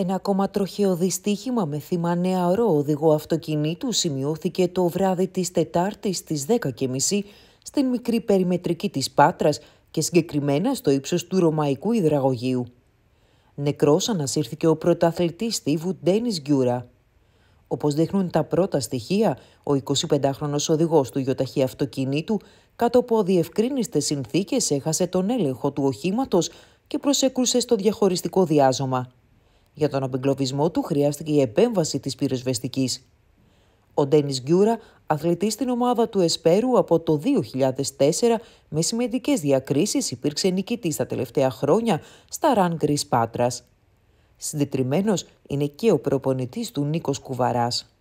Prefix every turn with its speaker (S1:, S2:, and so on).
S1: Ένα ακόμα τροχαίο δυστύχημα με θύμα νεαρό οδηγό αυτοκινήτου σημειώθηκε το βράδυ της Τετάρτης στις 10.30 στην μικρή περιμετρική της Πάτρας και συγκεκριμένα στο ύψος του Ρωμαϊκού Ιδραγωγείου. Νεκρός ανασύρθηκε ο πρωταθλητής Στίβου Ντένις Γκιούρα. Όπως δείχνουν τα πρώτα στοιχεία, ο 25χρονος οδηγός του γιοταχή αυτοκινήτου κάτω από διευκρίνιστες συνθήκες έχασε τον έλεγχο του οχήματος και προσέκρουσε στο διαχωριστικό διάζωμα. Για τον απεγκλωβισμό του χρειάστηκε η επέμβαση της πυροσβεστικής. Ο Ντένις Γκιούρα, αθλητής στην ομάδα του Εσπέρου από το 2004, με σημαντικές διακρίσεις υπήρξε νικητής τα τελευταία χρόνια στα Ραν Γκρις Πάτρας. Συντετριμένος είναι και ο προπονητής του Νίκος Κουβαράς.